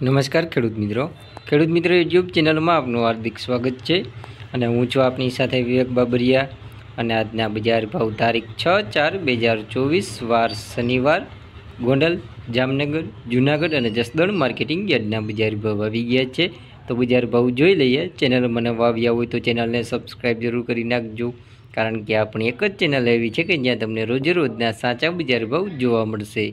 નમસ્કાર ખેડૂત મિત્રો ખેડૂત મિત્રો યુટ્યુબ ચેનલમાં આપનું હાર્દિક સ્વાગત છે અને હું છું આપની સાથે વિવેક બાબરિયા અને આજના બજાર ભાવ તારીખ છ ચાર બે હજાર ચોવીસ વાર શનિવાર ગોંડલ જામનગર જૂનાગઢ અને જસદણ માર્કેટિંગ યાર્ડના બજાર ભાવ આવી ગયા છે તો બજાર ભાવ જોઈ લઈએ ચેનલ મને વાવ્યા હોય તો ચેનલને સબસ્ક્રાઈબ જરૂર કરી નાખજો કારણ કે આપણી એક જ ચેનલ એવી છે કે જ્યાં તમને રોજે રોજના સાચા બજાર ભાવ જોવા મળશે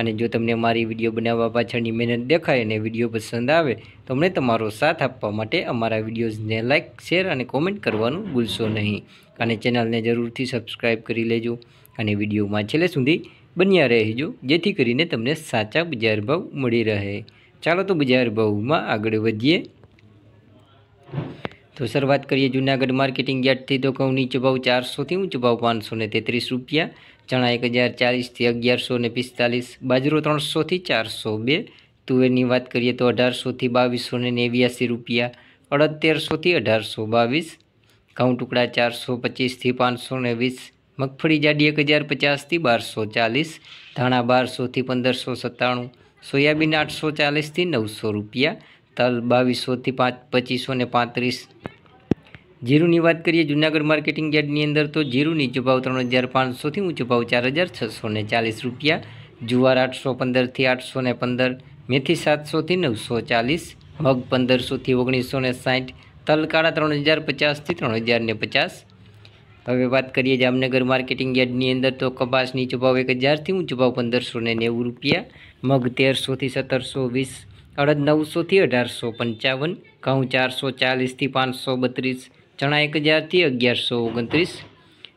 અને જો તમને મારી વિડીયો બનાવવા પાછળની મહેનત દેખાય અને વિડીયો પસંદ આવે તો અમને તમારો સાથ આપવા માટે અમારા વિડીયોઝને લાઇક શેર અને કોમેન્ટ કરવાનું ભૂલશો નહીં અને ચેનલને જરૂરથી સબસ્ક્રાઈબ કરી લેજો અને વિડીયોમાં છેલ્લે સુધી બન્યા રહેજો જેથી કરીને તમને સાચા બજાર ભાવ મળી રહે ચાલો તો બજાર ભાવમાં આગળ વધીએ તો શરૂઆત કરીએ જૂનાગઢ માર્કેટિંગ યાર્ડથી તો ઘઉં નીચો ભાવ ચારસોથી ઊંચો ભાવ પાંચસો ને તેત્રીસ રૂપિયા ચણા એક હજાર ચાલીસથી અગિયારસો ને પિસ્તાલીસ બાજરો ત્રણસોથી ચારસો બે તુવેરની વાત કરીએ તો અઢારસોથી બાવીસો ને નેવ્યાસી રૂપિયા અડતેરસોથી અઢારસો બાવીસ ઘઉં ટુકડા ચારસો પચીસથી પાંચસો ને વીસ મગફળી જાડી એક હજાર પચાસથી બારસો ચાલીસ ધાણા બારસોથી પંદરસો સત્તાણું સોયાબીન આઠસો ચાલીસથી નવસો રૂપિયા તલ બાવીસોથી પાંચ પચીસો ને પાંત્રીસ જીરુની વાત કરીએ જુનાગઢ માર્કેટિંગ યાર્ડની અંદર તો જીરુ નીચો ભાવ ત્રણ હજાર પાંચસોથી ઊંચો ભાવ ચાર હજાર છસો ને ચાલીસ રૂપિયા જુવાર આઠસો પંદરથી આઠસો ને પંદર મેથી સાતસોથી નવસો ચાલીસ મગ પંદરસોથી ઓગણીસો ને સાઠ તલકાળા ત્રણ હજાર પચાસથી ત્રણ હજાર ને પચાસ હવે વાત કરીએ જામનગર માર્કેટિંગ યાર્ડની અંદર તો કપાસ નીચો ભાવ એક હજારથી ઊંચો ભાવ પંદરસો ને નેવું રૂપિયા મગ તેરસોથી સત્તરસો વીસ અડદ નવસોથી અઢારસો પંચાવન ઘઉં ચારસો ચાલીસથી પાંચસો બત્રીસ ચણા એક હજારથી અગિયારસો ઓગણત્રીસ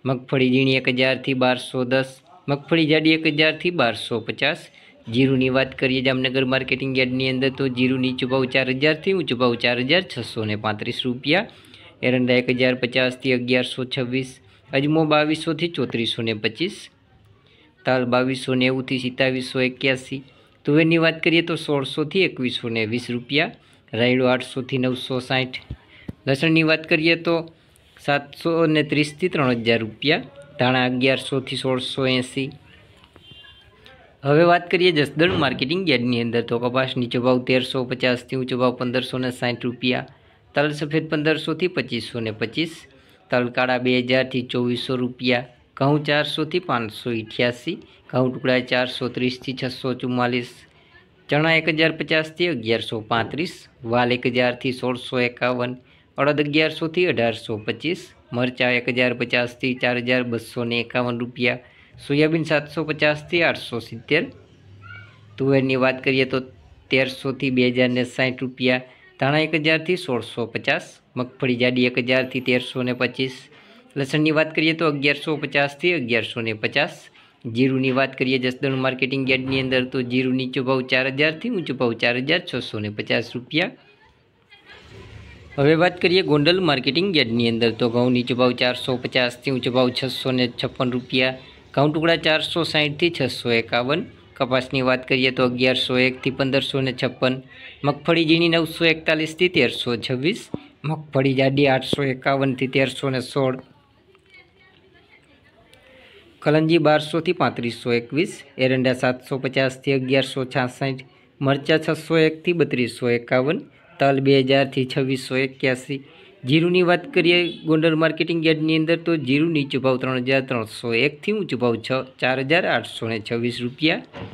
મગફળી ઝીણી એક હજારથી બારસો દસ મગફળી જાડી એક હજારથી બારસો પચાસ જીરુની વાત કરીએ જામનગર માર્કેટિંગ યાર્ડની અંદર તો જીરુની ચુભાવ ચાર હજારથી ઊંચો ભાવ ચાર હજાર છસો ને પાંત્રીસ રૂપિયા એરંડા એક હજાર પચાસથી અગિયારસો છવ્વીસ અજમો બાવીસોથી ચોત્રીસો ને પચીસ તાલ બાવીસો નેવુંથી સિત્તાવીસો એક્યાસી તુવેરની વાત કરીએ તો સોળસોથી એકવીસો ને વીસ રૂપિયા રાયડો આઠસોથી નવસો સાઠ લસણની વાત કરીએ તો સાતસો ને ત્રીસથી ત્રણ હજાર રૂપિયા ધાણા અગિયારસોથી સોળસો એંસી હવે વાત કરીએ જસદણ માર્કેટિંગ યાર્ડની અંદર તો કપાસ નીચો ભાવ તેરસો પચાસથી ઊંચો ભાવ પંદરસો ને સાઠ રૂપિયા તલ સફેદ પંદરસોથી પચીસો ને પચીસ તલ કાળા બે હજારથી ચોવીસો રૂપિયા ઘઉં ચારસોથી પાંચસો અઠ્યાસી ઘઉં ટુકડા ચારસો ત્રીસથી છસો ચુમ્માલીસ ચણા એક હજાર પચાસથી અગિયારસો પાંત્રીસ વાલ એક હજારથી સોળસો એકાવન અડદ અગિયારસોથી અઢારસો પચીસ મરચાં એક હજાર પચાસથી ચાર હજાર બસો એકાવન રૂપિયા સોયાબીન સાતસો પચાસથી આઠસો સિત્તેર તુવેરની વાત કરીએ તો તેરસોથી બે હજારને સાઠ રૂપિયા ધાણા એક હજારથી સોળસો પચાસ મગફળી જાડી એક હજારથી તેરસો પચીસ લસણની વાત કરીએ તો અગિયારસો પચાસથી અગિયારસો ને પચાસ જીરુની વાત કરીએ જસદણ માર્કેટિંગ યાર્ડની અંદર તો જીરું નીચો ભાવ ચાર હજારથી ઊંચો ભાવ ચાર હજાર છસો ને પચાસ રૂપિયા હવે વાત કરીએ ગોંડલ માર્કેટિંગ યાર્ડની અંદર તો ઘઉં નીચો ભાવ ચારસો પચાસથી ઊંચો ભાવ છસો ને છપ્પન રૂપિયા ઘઉં ટુકડા ચારસો સાહીઠથી છસો એકાવન કપાસની વાત કરીએ તો અગિયારસો એકથી પંદરસો ને છપ્પન મગફળી ઝીણી નવસો એકતાલીસથી તેરસો છવ્વીસ મગફળી જાડી આઠસો એકાવનથી તેરસો ને સોળ કલંજી બારસોથી પાંત્રીસો એકવીસ એરંડા સાતસો પચાસથી અગિયારસો છાસઠ મરચાં છસો એકથી બત્રીસો એકાવન તલ બે હજારથી છવ્વીસો એક્યાસી જીરુની વાત કરીએ ગોંડલ માર્કેટિંગ યાર્ડની અંદર તો જીરું નીચો ભાવ ત્રણ હજાર ત્રણસો એકથી ઊંચો ભાવ છ ચાર હજાર આઠસો ને છવ્વીસ રૂપિયા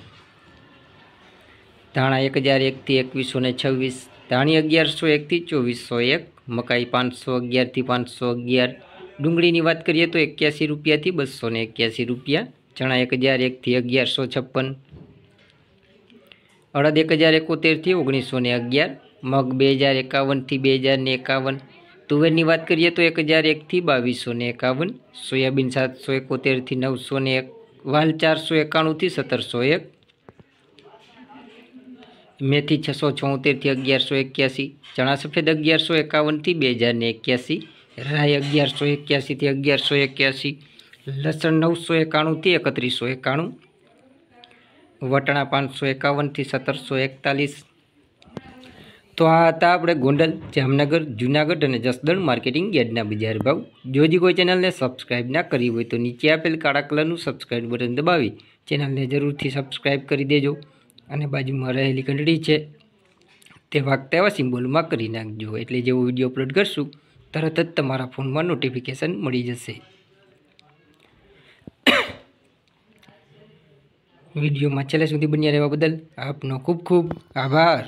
ધાણા એક હજાર એકથી એકવીસો ને છવ્વીસ ધાણી અગિયારસો એકથી ચોવીસો એક મકાઈ પાંચસો અગિયારથી પાંચસો અગિયાર ડુંગળીની વાત કરીએ તો એક્યાસી રૂપિયાથી બસો ને એક્યાસી રૂપિયા ચણા એક હજાર એકથી અગિયારસો છપ્પન અડદ એક હજાર એકોતેરથી ઓગણીસો ને અગિયાર મગ બે હજાર એકાવનથી બે હજાર ને એકાવન તુવેરની વાત કરીએ તો એક હજાર એકથી બાવીસો ને એકાવન સોયાબીન સાતસો એકોતેરથી નવસો ને એક વાલ ચારસો એકાણુંથી સત્તરસો એક મેથી છસો છોતેરથી અગિયારસો એક્યાસી ચણા સફેદ અગિયારસો એકાવનથી બે હજાર ને એક્યાસી રાય અગિયારસો એક્યાસીથી અગિયારસો એક્યાસી લસણ નવસો એકાણુંથી એકત્રીસો એકાણું વટાણા પાંચસો એકાવનથી સત્તરસો એકતાલીસ તો આ હતા આપણે ગોંડલ જામનગર જૂનાગઢ અને જસદણ માર્કેટિંગ યાર્ડના બજાર ભાવ જોજી કોઈ ચેનલને સબસ્ક્રાઈબ ના કરી હોય તો નીચે આપેલ કાળા કલરનું સબસ્ક્રાઈબ બટન દબાવી ચેનલને જરૂરથી સબસ્ક્રાઈબ કરી દેજો અને બાજુમાં રહેલી ઘંટડી છે તે વાગતા એવા સિમ્બોલમાં કરી નાખજો એટલે જેવો વિડીયો અપલોડ કરશું તરત જ તમારા ફોનમાં નોટિફિકેશન મળી જશે વિડીયોમાં છેલ્લે સુધી બન્યા રહેવા બદલ આપનો ખૂબ ખૂબ આભાર